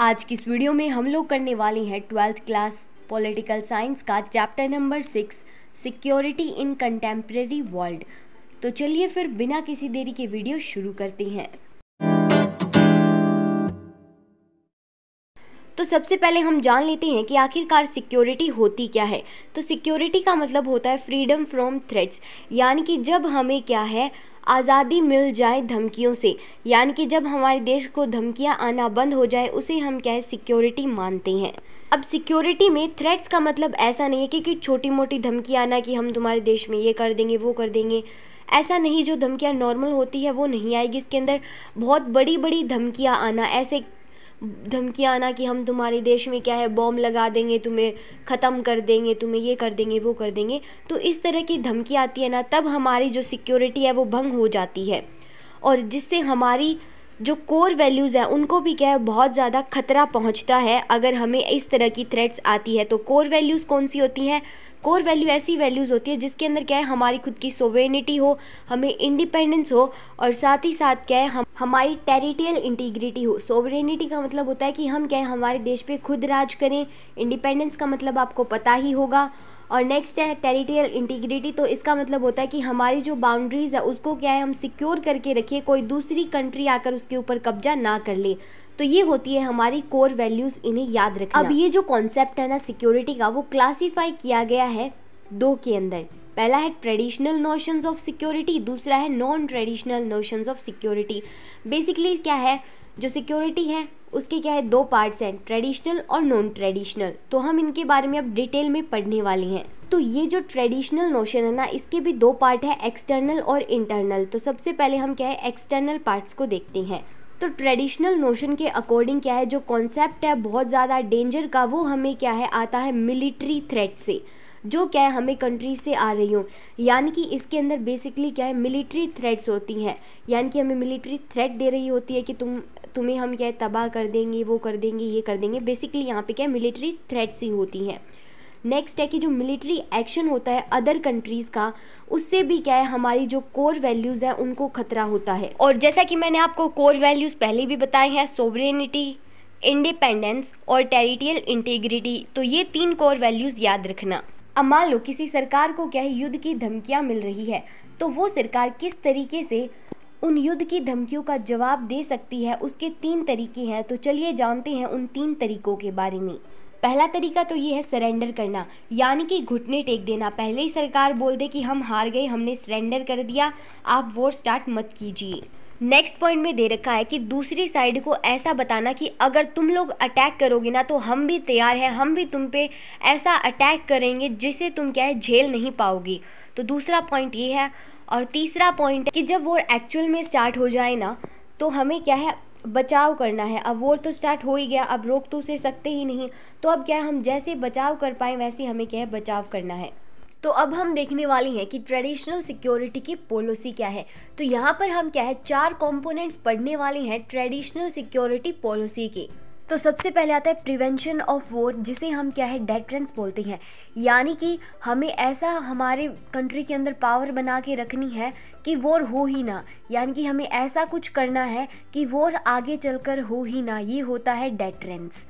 आज की इस वीडियो में हम लोग करने वाले हैं ट्वेल्थ क्लास पॉलिटिकल साइंस का chapter number six security in contemporary world तो चलिए फिर बिना किसी देरी के वीडियो शुरू करते हैं तो सबसे पहले हम जान लेते हैं कि आखिरकार सिक्योरिटी होती क्या है तो सिक्योरिटी का मतलब होता है फ्रीडम फ्रॉम थ्रेट्स यानी कि जब हमें क्या है आज़ादी मिल जाए धमकियों से यानी कि जब हमारे देश को धमकियाँ आना बंद हो जाए उसे हम क्या है सिक्योरिटी मानते हैं अब सिक्योरिटी में थ्रेट्स का मतलब ऐसा नहीं है कि, छोटी मोटी धमकी आना कि हम तुम्हारे देश में ये कर देंगे वो कर देंगे ऐसा नहीं जो धमकियाँ नॉर्मल होती है वो नहीं आएगी इसके अंदर बहुत बड़ी बड़ी धमकियाँ आना ऐसे धमकियाँ आना कि हम तुम्हारे देश में क्या है बॉम्ब लगा देंगे तुम्हें ख़त्म कर देंगे तुम्हें ये कर देंगे वो कर देंगे तो इस तरह की धमकी आती है ना तब हमारी जो सिक्योरिटी है वो भंग हो जाती है और जिससे हमारी जो कोर वैल्यूज़ हैं उनको भी क्या है बहुत ज़्यादा खतरा पहुँचता है अगर हमें इस तरह की थ्रेट्स आती है तो कोर वैल्यूज़ कौन सी होती हैं कोर वैल्यू ऐसी वैल्यूज़ होती है जिसके अंदर क्या है हमारी खुद की सोवेनिटी हो हमें इंडिपेंडेंस हो और साथ ही साथ क्या है हम हमारी टेरिटियल इंटीग्रिटी हो सोवरेनिटी का मतलब होता है कि हम क्या है हमारे देश पे खुद राज करें इंडिपेंडेंस का मतलब आपको पता ही होगा और नेक्स्ट है टेरिटियल इंटीग्रिटी तो इसका मतलब होता है कि हमारी जो बाउंड्रीज़ है उसको क्या है हम सिक्योर करके रखें कोई दूसरी कंट्री आकर उसके ऊपर कब्जा ना कर ले तो ये होती है हमारी कोर वैल्यूज़ इन्हें याद रखना अब ये जो कॉन्सेप्ट है ना सिक्योरिटी का वो क्लासीफाई किया गया है दो के अंदर पहला है ट्रेडिशनल नोशंस ऑफ सिक्योरिटी दूसरा है non traditional notions of security basically क्या है जो सिक्योरिटी है उसके क्या है दो पार्ट्स हैं ट्रेडिशनल और नॉन ट्रेडिशनल तो हम इनके बारे में अब डिटेल में पढ़ने वाले हैं तो ये जो ट्रेडिशनल नोशन है ना इसके भी दो पार्ट है एक्सटर्नल और इंटरनल तो सबसे पहले हम क्या है एक्सटर्नल पार्ट्स को देखते हैं तो ट्रेडिशनल नोशन के अकॉर्डिंग क्या है जो कॉन्सेप्ट है बहुत ज़्यादा डेंजर का वो हमें क्या है आता है मिलिट्री थ्रेट से जो क्या है हमें कंट्री से आ रही हूँ यानी कि इसके अंदर बेसिकली क्या है मिलिट्री थ्रेट्स होती हैं यानी कि हमें मिलिट्री थ्रेट दे रही होती है कि तुम तुम्हें हम क्या है तबाह कर देंगे वो कर देंगे ये कर देंगे बेसिकली यहाँ पे क्या है मिलिट्री थ्रेट्स ही होती हैं नेक्स्ट है कि जो मिलिट्री एक्शन होता है अदर कंट्रीज़ का उससे भी क्या है हमारी जो कोर वैल्यूज़ है उनको खतरा होता है और जैसा कि मैंने आपको कोर वैल्यूज़ पहले भी बताए हैं सोवरेनिटी इंडिपेंडेंस और टेरिटियल इंटीग्रिटी तो ये तीन कोर वैल्यूज़ याद रखना अब मान लो किसी सरकार को क्या है युद्ध की धमकियाँ मिल रही है तो वो सरकार किस तरीके से उन युद्ध की धमकियों का जवाब दे सकती है उसके तीन तरीके हैं तो चलिए जानते हैं उन तीन तरीकों के बारे में पहला तरीका तो ये है सरेंडर करना यानी कि घुटने टेक देना पहले ही सरकार बोल दे कि हम हार गए हमने सरेंडर कर दिया आप वोट स्टार्ट मत कीजिए नेक्स्ट पॉइंट में दे रखा है कि दूसरी साइड को ऐसा बताना कि अगर तुम लोग अटैक करोगे ना तो हम भी तैयार हैं हम भी तुम पे ऐसा अटैक करेंगे जिसे तुम क्या है झेल नहीं पाओगे तो दूसरा पॉइंट ये है और तीसरा पॉइंट कि जब वो एक्चुअल में स्टार्ट हो जाए ना तो हमें क्या है बचाव करना है अब वो तो स्टार्ट हो ही गया अब रोक तो उसे सकते ही नहीं तो अब क्या है हम जैसे बचाव कर पाए वैसे हमें क्या है बचाव करना है तो अब हम देखने वाले हैं कि ट्रेडिशनल सिक्योरिटी की पॉलिसी क्या है तो यहाँ पर हम क्या है चार कंपोनेंट्स पढ़ने वाले हैं ट्रेडिशनल सिक्योरिटी पॉलिसी के तो सबसे पहले आता है प्रिवेंशन ऑफ वॉर जिसे हम क्या है डेटरेंस बोलते हैं यानी कि हमें ऐसा हमारे कंट्री के अंदर पावर बना के रखनी है कि वॉर हो ही ना यानी कि हमें ऐसा कुछ करना है कि वॉर आगे चलकर हो ही ना ये होता है डेटरेंस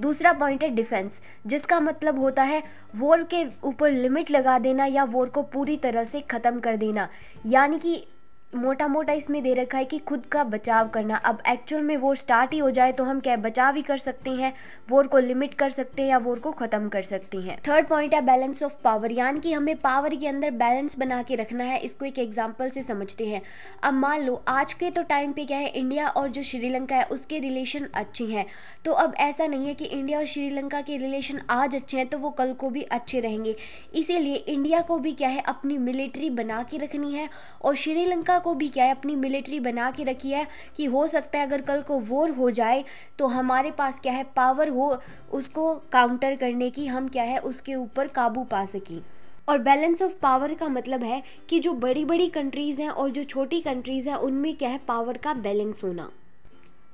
दूसरा पॉइंट है डिफेंस जिसका मतलब होता है वॉर के ऊपर लिमिट लगा देना या वॉर को पूरी तरह से ख़त्म कर देना यानी कि मोटा मोटा इसमें दे रखा है कि खुद का बचाव करना अब एक्चुअल में वो स्टार्ट ही हो जाए तो हम क्या बचाव ही कर सकते हैं वोर को लिमिट कर सकते हैं या वोर को ख़त्म कर सकते हैं थर्ड पॉइंट है बैलेंस ऑफ पावर यानी कि हमें पावर के अंदर बैलेंस बना के रखना है इसको एक एग्जाम्पल से समझते हैं अब मान लो आज के तो टाइम पर क्या है इंडिया और जो श्रीलंका है उसके रिलेशन अच्छे हैं तो अब ऐसा नहीं है कि इंडिया और श्रीलंका के रिलेशन आज अच्छे हैं तो वो कल को भी अच्छे रहेंगे इसीलिए इंडिया को भी क्या है अपनी मिलिट्री बना के रखनी है और श्रीलंका को भी क्या है अपनी मिलिट्री बना के रखी है कि हो सकता है अगर कल को वॉर हो जाए तो हमारे पास क्या है पावर हो उसको काउंटर करने की हम क्या है उसके ऊपर काबू पा सकें और बैलेंस ऑफ पावर का मतलब है कि जो बड़ी बड़ी कंट्रीज़ हैं और जो छोटी कंट्रीज़ हैं उनमें क्या है पावर का बैलेंस होना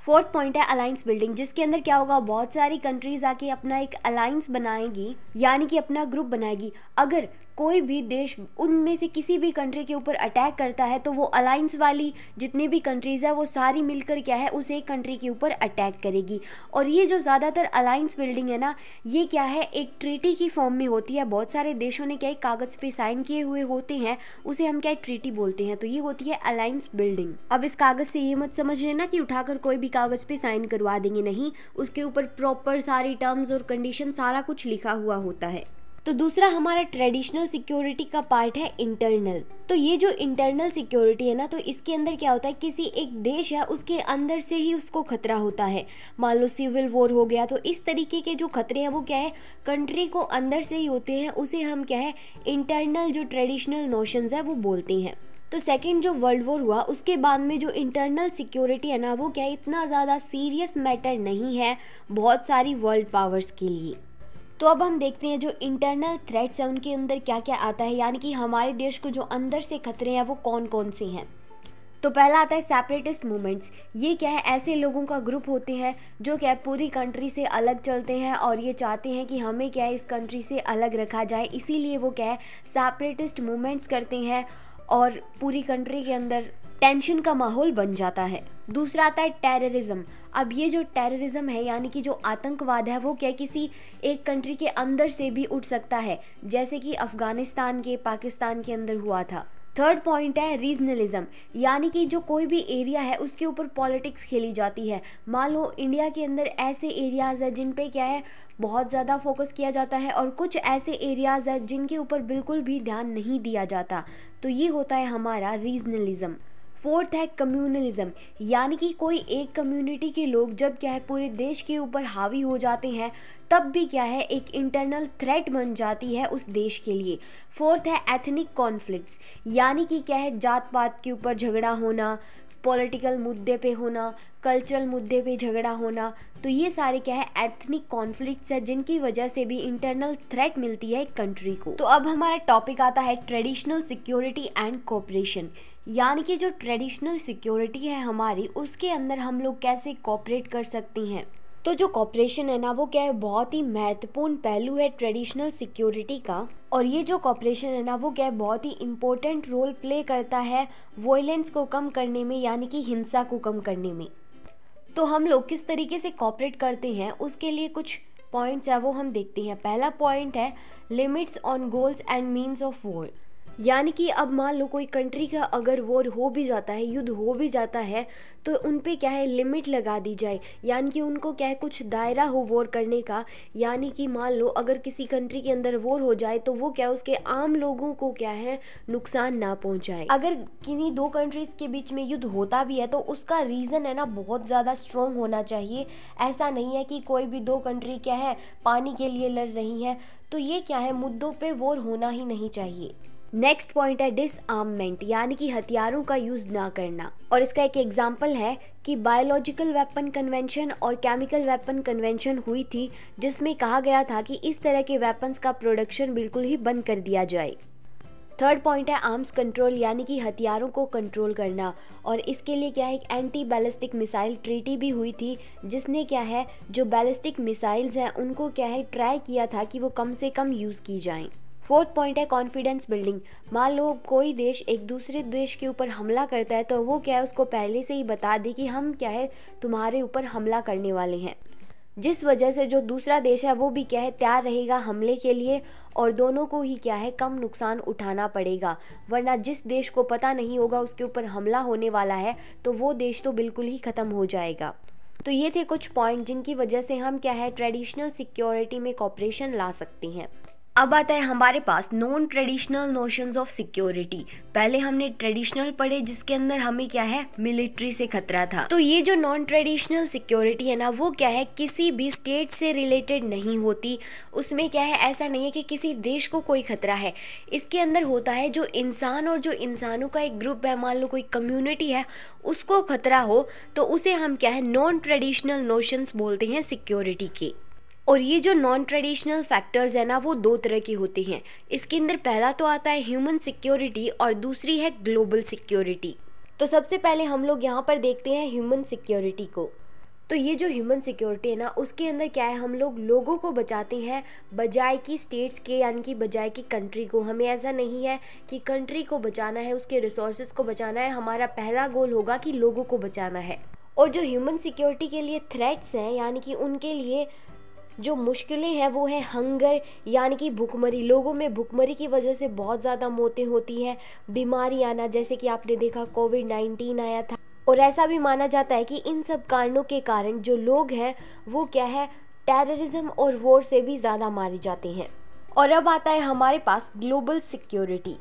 फोर्थ पॉइंट है अलायंस बिल्डिंग जिसके अंदर क्या होगा बहुत सारी कंट्रीज आके अपना एक अलायंस बनाएगी यानी कि अपना ग्रुप बनाएगी अगर कोई भी देश उनमें से किसी भी कंट्री के ऊपर अटैक करता है तो वो अलाइंस वाली जितनी भी कंट्रीज़ है वो सारी मिलकर क्या है उस एक कंट्री के ऊपर अटैक करेगी और ये जो ज़्यादातर अलाइंस बिल्डिंग है ना ये क्या है एक ट्रीटी की फॉर्म में होती है बहुत सारे देशों ने क्या कागज़ पे साइन किए हुए होते हैं उसे हम क्या ट्रीटी बोलते हैं तो ये होती है अलाइंस बिल्डिंग अब इस कागज़ से ये मत समझ लेना कि उठाकर कोई भी कागज़ पर साइन करवा देंगे नहीं उसके ऊपर प्रॉपर सारी टर्म्स और कंडीशन सारा कुछ लिखा हुआ होता है तो दूसरा हमारा ट्रेडिशनल सिक्योरिटी का पार्ट है इंटरनल तो ये जो इंटरनल सिक्योरिटी है ना तो इसके अंदर क्या होता है किसी एक देश है उसके अंदर से ही उसको खतरा होता है मान लो सिविल वॉर हो गया तो इस तरीके के जो खतरे हैं वो क्या है कंट्री को अंदर से ही होते हैं उसे हम क्या है इंटरनल जो ट्रेडिशनल नोशंस है वो बोलते हैं तो सेकेंड जो वर्ल्ड वॉर हुआ उसके बाद में जो इंटरनल सिक्योरिटी है ना वो क्या है इतना ज़्यादा सीरियस मैटर नहीं है बहुत सारी वर्ल्ड पावर्स के लिए तो अब हम देखते हैं जो इंटरनल थ्रेट्स हैं उनके अंदर क्या क्या आता है यानी कि हमारे देश को जो अंदर से खतरे हैं वो कौन कौन से हैं तो पहला आता है सेपरेटिस्ट मूवमेंट्स ये क्या है ऐसे लोगों का ग्रुप होते हैं जो क्या है पूरी कंट्री से अलग चलते हैं और ये चाहते हैं कि हमें क्या है इस कंट्री से अलग रखा जाए इसीलिए वो क्या है सेपरेटिस्ट मूवमेंट्स करते हैं और पूरी कंट्री के अंदर टेंशन का माहौल बन जाता है दूसरा आता है टेररिज्म अब ये जो टेररिज्म है यानी कि जो आतंकवाद है वो क्या किसी एक कंट्री के अंदर से भी उठ सकता है जैसे कि अफ़गानिस्तान के पाकिस्तान के अंदर हुआ था थर्ड पॉइंट है रीजनलिज्म यानी कि जो कोई भी एरिया है उसके ऊपर पॉलिटिक्स खेली जाती है मान लो इंडिया के अंदर ऐसे एरियाज़ है जिन पे क्या है बहुत ज़्यादा फोकस किया जाता है और कुछ ऐसे एरियाज़ है जिनके ऊपर बिल्कुल भी ध्यान नहीं दिया जाता तो ये होता है हमारा रीजनलिज्म फोर्थ है कम्युनलिज्म यानी कि कोई एक कम्युनिटी के लोग जब क्या है पूरे देश के ऊपर हावी हो जाते हैं तब भी क्या है एक इंटरनल थ्रेट बन जाती है उस देश के लिए फोर्थ है एथनिक कॉन्फ्लिक्ट्स यानी कि क्या है जात पात के ऊपर झगड़ा होना पॉलिटिकल मुद्दे पे होना कल्चरल मुद्दे पे झगड़ा होना तो ये सारे क्या है एथनिक कॉन्फ्लिक्ट्स है जिनकी वजह से भी इंटरनल थ्रेट मिलती है एक कंट्री को तो अब हमारा टॉपिक आता है ट्रेडिशनल सिक्योरिटी एंड कॉपरेशन यानी कि जो ट्रेडिशनल सिक्योरिटी है हमारी उसके अंदर हम लोग कैसे कॉपरेट कर सकती हैं तो जो कॉपरेशन है ना वो क्या है बहुत ही महत्वपूर्ण पहलू है ट्रेडिशनल सिक्योरिटी का और ये जो कॉपरेशन है ना वो क्या है बहुत ही इम्पोर्टेंट रोल प्ले करता है वॉयलेंस को कम करने में यानी कि हिंसा को कम करने में तो हम लोग किस तरीके से कॉपरेट करते हैं उसके लिए कुछ पॉइंट्स है वो हम देखते हैं पहला पॉइंट है limits on goals and means of war यानी कि अब मान लो कोई कंट्री का अगर वॉर हो भी जाता है युद्ध हो भी जाता है तो उन पर क्या है लिमिट लगा दी जाए यानी कि उनको क्या है कुछ दायरा हो वॉर करने का यानी कि मान लो अगर किसी कंट्री के अंदर वॉर हो जाए तो वो क्या है उसके आम लोगों को क्या है नुकसान ना पहुंचाए अगर किन्हीं दो कंट्रीज़ के बीच में युद्ध होता भी है तो उसका रीज़न है ना बहुत ज़्यादा स्ट्रॉन्ग होना चाहिए ऐसा नहीं है कि कोई भी दो कंट्री क्या है पानी के लिए लड़ रही हैं तो ये क्या है मुद्दों पर वॉर होना ही नहीं चाहिए नेक्स्ट पॉइंट है डिसआर्ममेंट यानी कि हथियारों का यूज़ ना करना और इसका एक एग्जाम्पल है कि बायोलॉजिकल वेपन कन्वेंशन और केमिकल वेपन कन्वेंशन हुई थी जिसमें कहा गया था कि इस तरह के वेपन्स का प्रोडक्शन बिल्कुल ही बंद कर दिया जाए थर्ड पॉइंट है आर्म्स कंट्रोल यानी कि हथियारों को कंट्रोल करना और इसके लिए क्या है एक एंटी बैलिस्टिक मिसाइल ट्रीटी भी हुई थी जिसने क्या है जो बैलिस्टिक मिसाइल्स हैं उनको क्या है ट्राई किया था कि वो कम से कम यूज़ की जाएं फोर्थ पॉइंट है कॉन्फिडेंस बिल्डिंग मान लो कोई देश एक दूसरे देश के ऊपर हमला करता है तो वो क्या है उसको पहले से ही बता दे कि हम क्या है तुम्हारे ऊपर हमला करने वाले हैं जिस वजह से जो दूसरा देश है वो भी क्या है तैयार रहेगा हमले के लिए और दोनों को ही क्या है कम नुकसान उठाना पड़ेगा वरना जिस देश को पता नहीं होगा उसके ऊपर हमला होने वाला है तो वो देश तो बिल्कुल ही ख़त्म हो जाएगा तो ये थे कुछ पॉइंट जिनकी वजह से हम क्या है ट्रेडिशनल सिक्योरिटी में कॉपरेशन ला सकते हैं अब आता है हमारे पास non traditional notions of security पहले हमने ट्रेडिशनल पढ़े जिसके अंदर हमें क्या है मिलिट्री से खतरा था तो ये जो नॉन ट्रेडिशनल सिक्योरिटी है ना वो क्या है किसी भी स्टेट से रिलेटेड नहीं होती उसमें क्या है ऐसा नहीं है कि किसी देश को कोई खतरा है इसके अंदर होता है जो इंसान और जो इंसानों का एक ग्रुप है मान लो कोई कम्युनिटी है उसको खतरा हो तो उसे हम क्या है नॉन ट्रेडिशनल नोशंस बोलते हैं सिक्योरिटी के और ये जो नॉन ट्रेडिशनल फैक्टर्स हैं ना वो दो तरह की होती हैं इसके अंदर पहला तो आता है ह्यूमन सिक्योरिटी और दूसरी है ग्लोबल सिक्योरिटी तो सबसे पहले हम लोग यहाँ पर देखते हैं ह्यूमन सिक्योरिटी को तो ये जो ह्यूमन सिक्योरिटी है ना उसके अंदर क्या है हम लोग लोगों को बचाते हैं बजाय कि स्टेट्स के यानी कि बजाय कि कंट्री को हमें ऐसा नहीं है कि कंट्री को बचाना है उसके रिसोर्सेज को बचाना है हमारा पहला गोल होगा कि लोगों को बचाना है और जो ह्यूमन सिक्योरिटी के लिए थ्रेट्स हैं यानी कि उनके लिए जो मुश्किलें हैं वो है हंगर यानी कि भुखमरी लोगों में भुखमरी की वजह से बहुत ज़्यादा मौतें होती हैं बीमारी आना जैसे कि आपने देखा कोविड नाइन्टीन आया था और ऐसा भी माना जाता है कि इन सब कारणों के कारण जो लोग हैं वो क्या है टेररिज्म और वॉर से भी ज़्यादा मारे जाते हैं और अब आता है हमारे पास ग्लोबल सिक्योरिटी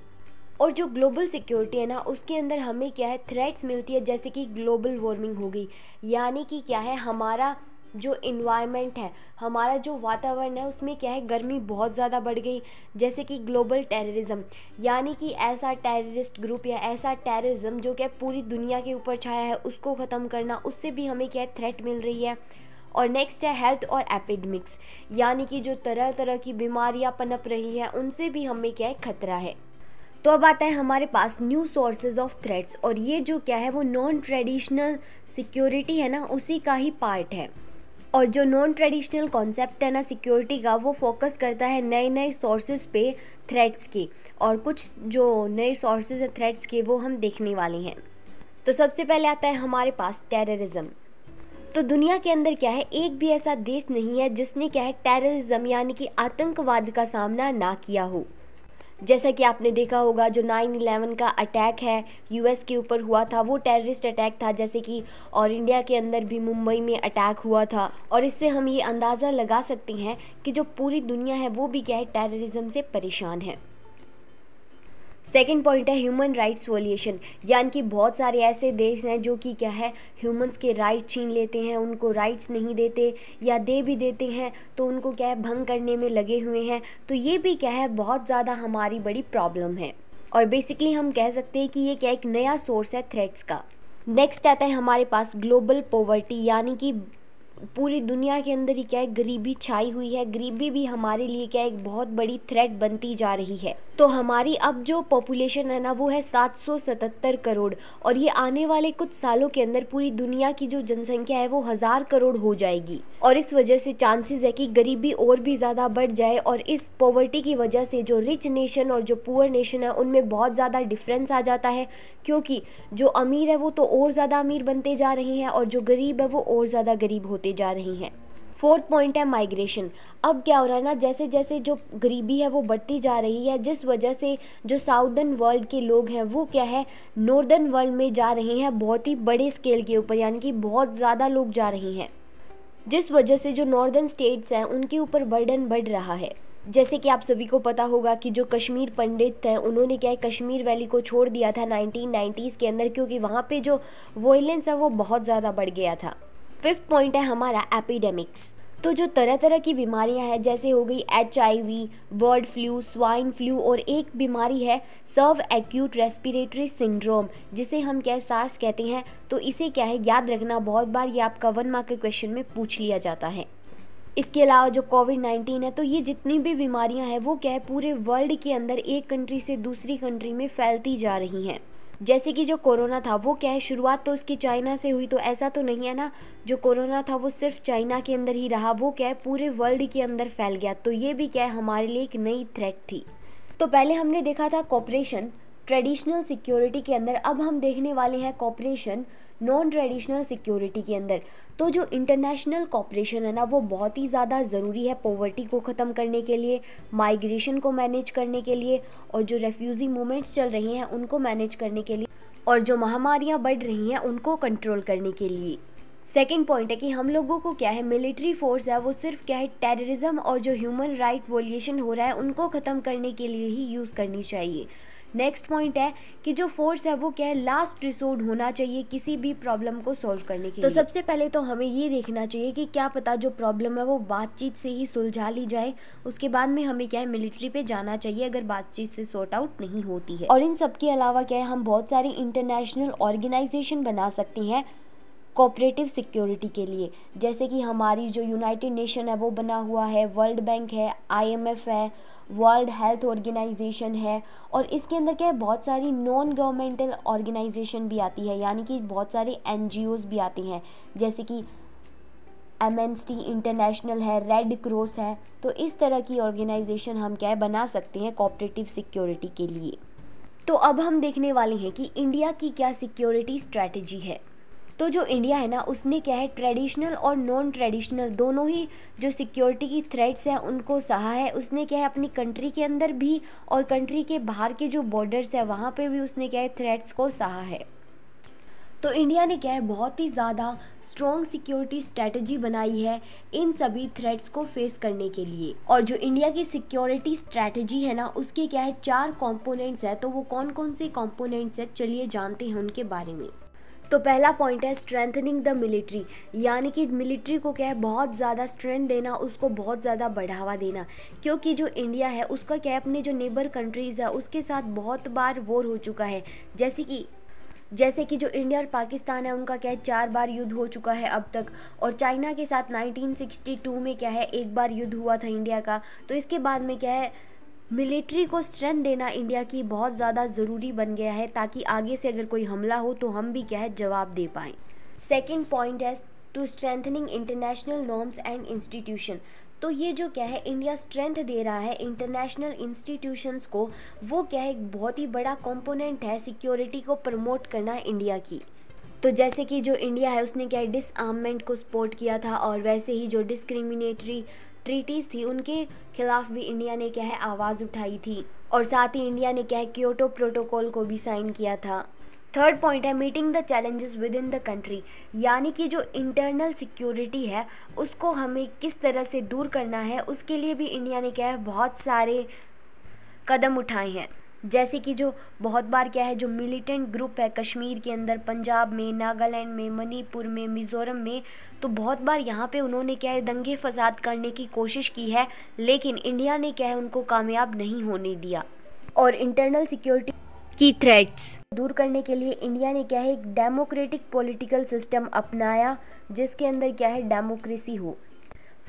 और जो ग्लोबल सिक्योरिटी है ना उसके अंदर हमें क्या है थ्रेट्स मिलती है जैसे कि ग्लोबल वार्मिंग हो गई यानी कि क्या है हमारा जो इन्वायरमेंट है हमारा जो वातावरण है उसमें क्या है गर्मी बहुत ज़्यादा बढ़ गई जैसे कि ग्लोबल टेररिज्म यानी कि ऐसा टेररिस्ट ग्रुप या ऐसा टेररिज्म जो क्या पूरी दुनिया के ऊपर छाया है उसको ख़त्म करना उससे भी हमें क्या है थ्रेट मिल रही है और नेक्स्ट है हेल्थ और एपिडमिक्स यानी कि जो तरह तरह की बीमारियाँ पनप रही है उनसे भी हमें क्या है खतरा है तो अब आता है हमारे पास न्यू सोर्सेज ऑफ थ्रेट्स और ये जो क्या है वो नॉन ट्रेडिशनल सिक्योरिटी है ना उसी का ही पार्ट है और जो नॉन ट्रेडिशनल कॉन्सेप्ट है ना सिक्योरिटी का वो फोकस करता है नए नए सोर्सेज पे थ्रेट्स की और कुछ जो नए सोर्सेज है थ्रेट्स के वो हम देखने वाले हैं तो सबसे पहले आता है हमारे पास टेररिज्म तो दुनिया के अंदर क्या है एक भी ऐसा देश नहीं है जिसने क्या है टेररिज्म यानी कि आतंकवाद का सामना ना किया हो जैसा कि आपने देखा होगा जो 9/11 का अटैक है यूएस के ऊपर हुआ था वो टेररिस्ट अटैक था जैसे कि और इंडिया के अंदर भी मुंबई में अटैक हुआ था और इससे हम ये अंदाज़ा लगा सकते हैं कि जो पूरी दुनिया है वो भी क्या है टेररिज्म से परेशान है सेकेंड पॉइंट है ह्यूमन राइट्स वोलिएशन यानी कि बहुत सारे ऐसे देश हैं जो कि क्या है ह्यूमंस के राइट छीन लेते हैं उनको राइट्स नहीं देते या दे भी देते हैं तो उनको क्या है भंग करने में लगे हुए हैं तो ये भी क्या है बहुत ज़्यादा हमारी बड़ी प्रॉब्लम है और बेसिकली हम कह सकते हैं कि ये क्या एक नया सोर्स है थ्रेट्स का नेक्स्ट आता है हमारे पास ग्लोबल पॉवर्टी यानी कि पूरी दुनिया के अंदर ही क्या है गरीबी छाई हुई है गरीबी भी हमारे लिए क्या है एक बहुत बड़ी थ्रेट बनती जा रही है तो हमारी अब जो पॉपुलेशन है ना वो है 777 करोड़ और ये आने वाले कुछ सालों के अंदर पूरी दुनिया की जो जनसंख्या है वो हज़ार करोड़ हो जाएगी और इस वजह से चांसेस है कि गरीबी और भी ज़्यादा बढ़ जाए और इस पॉवर्टी की वजह से जो रिच नेशन और जो पुअर नेशन है उनमें बहुत ज़्यादा डिफरेंस आ जाता है क्योंकि जो अमीर है वो तो और ज़्यादा अमीर बनते जा रहे हैं और जो गरीब है वो और ज़्यादा गरीब होते होती जा रही हैं फोर्थ पॉइंट है माइग्रेशन अब क्या हो रहा है ना जैसे जैसे जो गरीबी है वो बढ़ती जा रही है जिस वजह से जो साउदर्न वर्ल्ड के लोग हैं वो क्या है नॉर्दर्न वर्ल्ड में जा रहे हैं बहुत ही बड़े स्केल के ऊपर यानी कि बहुत ज़्यादा लोग जा रहे हैं जिस वजह से जो नॉर्दर्न स्टेट्स हैं उनके ऊपर बर्डन बढ़ रहा है जैसे कि आप सभी को पता होगा कि जो कश्मीर पंडित हैं उन्होंने क्या है कश्मीर वैली को छोड़ दिया था 1990s के अंदर क्योंकि वहाँ पे जो वॉयलेंस है वो बहुत ज़्यादा बढ़ गया था फिफ्थ पॉइंट है हमारा एपिडेमिक्स तो जो तरह तरह की बीमारियां हैं जैसे हो गई H bird flu swine flu और एक बीमारी है सर्व एक्यूट रेस्पिरेटरी सिंड्रोम जिसे हम क्या सार्स कहते हैं तो इसे क्या है याद रखना बहुत बार ये आपका वन मार्क के क्वेश्चन में पूछ लिया जाता है इसके अलावा जो कोविड नाइन्टीन है तो ये जितनी भी बीमारियां हैं वो क्या है पूरे वर्ल्ड के अंदर एक कंट्री से दूसरी कंट्री में फैलती जा रही हैं जैसे कि जो कोरोना था वो क्या है शुरुआत तो उसकी चाइना से हुई तो ऐसा तो नहीं है ना जो कोरोना था वो सिर्फ चाइना के अंदर ही रहा वो क्या है पूरे वर्ल्ड के अंदर फैल गया तो ये भी क्या है हमारे लिए एक नई थ्रेट थी तो पहले हमने देखा था कॉपरेशन ट्रेडिशनल सिक्योरिटी के अंदर अब हम देखने वाले हैं कॉपरेशन नॉन ट्रेडिशनल सिक्योरिटी के अंदर तो जो इंटरनेशनल कॉपरेशन है ना वो बहुत ही ज़्यादा ज़रूरी है पॉवर्टी को ख़त्म करने के लिए माइग्रेशन को मैनेज करने के लिए और जो रेफ्यूज़ी मूवमेंट्स चल रही हैं उनको मैनेज करने के लिए और जो महामारियाँ बढ़ रही हैं उनको कंट्रोल करने के लिए सेकेंड पॉइंट है कि हम लोगों को क्या है मिलिट्री फोर्स है वो सिर्फ क्या है टेररिज्म और जो ह्यूमन राइट वोलिएशन हो रहा है उनको ख़त्म करने के लिए ही यूज़ करनी चाहिए नेक्स्ट पॉइंट है कि जो फोर्स है वो क्या है लास्ट रिसोर्ट होना चाहिए किसी भी प्रॉब्लम को सॉल्व करने के तो लिए तो सबसे पहले तो हमें ये देखना चाहिए कि क्या पता जो प्रॉब्लम है वो बातचीत से ही सुलझा ली जाए उसके बाद में हमें क्या है मिलिट्री पे जाना चाहिए अगर बातचीत से सॉर्ट आउट नहीं होती है और इन सब के अलावा क्या है हम बहुत सारी इंटरनेशनल ऑर्गेनाइजेशन बना सकते हैं कोऑपरेटिव सिक्योरिटी के लिए जैसे कि हमारी जो यूनाइटेड नेशन है वो बना हुआ है वर्ल्ड बैंक है आईएमएफ है वर्ल्ड हेल्थ ऑर्गेनाइजेशन है और इसके अंदर क्या है बहुत सारी नॉन गवर्नमेंटल ऑर्गेनाइजेशन भी आती है यानी कि बहुत सारे एन भी आती हैं जैसे कि एम इंटरनेशनल है रेड क्रॉस है तो इस तरह की ऑर्गेनाइजेशन हम क्या है बना सकते हैं कॉपरेटिव सिक्योरिटी के लिए तो अब हम देखने वाले हैं कि इंडिया की क्या सिक्योरिटी स्ट्रेटजी है तो जो इंडिया है ना उसने क्या है ट्रेडिशनल और नॉन ट्रेडिशनल दोनों ही जो सिक्योरिटी की थ्रेट्स हैं उनको सहा है उसने क्या है अपनी कंट्री के अंदर भी और कंट्री के बाहर के जो बॉर्डर्स है वहाँ पर भी उसने क्या है थ्रेट्स को सहा है तो इंडिया ने क्या है बहुत ही ज़्यादा स्ट्रॉन्ग सिक्योरिटी स्ट्रेटजी बनाई है इन सभी थ्रेट्स को फेस करने के लिए और जो इंडिया की सिक्योरिटी स्ट्रेटजी है ना उसके क्या है चार कंपोनेंट्स है तो वो कौन कौन से कंपोनेंट्स है चलिए जानते हैं उनके बारे में तो पहला पॉइंट है स्ट्रेंथनिंग द मिलिट्री यानी कि मिलिट्री को क्या है बहुत ज़्यादा स्ट्रेंथ देना उसको बहुत ज़्यादा बढ़ावा देना क्योंकि जो इंडिया है उसका क्या है अपने जो नेबर कंट्रीज़ है उसके साथ बहुत बार वॉर हो चुका है जैसे कि जैसे कि जो इंडिया और पाकिस्तान है उनका क्या है चार बार युद्ध हो चुका है अब तक और चाइना के साथ 1962 में क्या है एक बार युद्ध हुआ था इंडिया का तो इसके बाद में क्या है मिलिट्री को स्ट्रेंथ देना इंडिया की बहुत ज़्यादा ज़रूरी बन गया है ताकि आगे से अगर कोई हमला हो तो हम भी क्या है जवाब दे पाएँ सेकेंड पॉइंट है to strengthening international norms and institution तो ये जो क्या है इंडिया स्ट्रेंथ दे रहा है इंटरनेशनल इंस्टीट्यूशंस को वो क्या है एक बहुत ही बड़ा कंपोनेंट है सिक्योरिटी को प्रमोट करना इंडिया की तो जैसे कि जो इंडिया है उसने क्या है डिसआर्ममेंट को सपोर्ट किया था और वैसे ही जो डिस्क्रिमिनेटरी ट्रीटीज़ थी उनके खिलाफ भी इंडिया ने क्या है आवाज़ उठाई थी और साथ ही इंडिया ने क्या है क्योटो प्रोटोकॉल को भी साइन किया था थर्ड पॉइंट है meeting the challenges within the country यानी कि जो इंटरनल सिक्योरिटी है उसको हमें किस तरह से दूर करना है उसके लिए भी इंडिया ने क्या है बहुत सारे कदम उठाए हैं जैसे कि जो बहुत बार क्या है जो मिलिटेंट ग्रुप है कश्मीर के अंदर पंजाब में नागालैंड में मणिपुर में मिज़ोरम में तो बहुत बार यहाँ पे उन्होंने क्या है दंगे फसाद करने की कोशिश की है लेकिन इंडिया ने क्या है उनको कामयाब नहीं होने दिया और इंटरनल सिक्योरिटी की थ्रेट्स दूर करने के लिए इंडिया ने क्या है एक डेमोक्रेटिक पॉलिटिकल सिस्टम अपनाया जिसके अंदर क्या है डेमोक्रेसी हो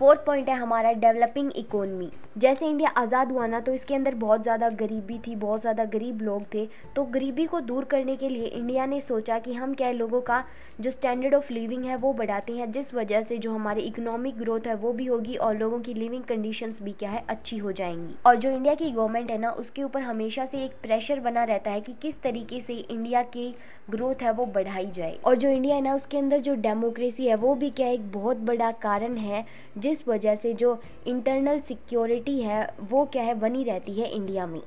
फोर्थ पॉइंट है हमारा डेवलपिंग इकोनमी जैसे इंडिया आज़ाद हुआ ना तो इसके अंदर बहुत ज़्यादा गरीबी थी बहुत ज़्यादा गरीब लोग थे तो गरीबी को दूर करने के लिए इंडिया ने सोचा कि हम क्या लोगों का जो स्टैंडर्ड ऑफ लिविंग है वो बढ़ाते हैं जिस वजह से जो हमारी इकोनॉमिक ग्रोथ है वो भी होगी और लोगों की लिविंग कंडीशंस भी क्या है अच्छी हो जाएंगी और जो इंडिया की गवर्नमेंट है ना उसके ऊपर हमेशा से एक प्रेशर बना रहता है कि किस तरीके से इंडिया की ग्रोथ है वो बढ़ाई जाए और जो इंडिया है ना उसके अंदर जो डेमोक्रेसी है वो भी क्या एक बहुत बड़ा कारण है जिस जिस वजह से जो इंटरनल सिक्योरिटी है वो क्या है बनी रहती है इंडिया में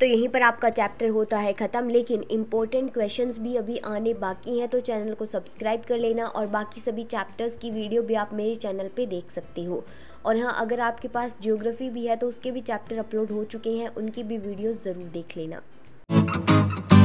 तो यहीं पर आपका चैप्टर होता है ख़त्म लेकिन इंपॉर्टेंट क्वेश्चंस भी अभी आने बाकी हैं तो चैनल को सब्सक्राइब कर लेना और बाकी सभी चैप्टर्स की वीडियो भी आप मेरे चैनल पे देख सकते हो और हाँ अगर आपके पास जियोग्राफी भी है तो उसके भी चैप्टर अपलोड हो चुके हैं उनकी भी वीडियो ज़रूर देख लेना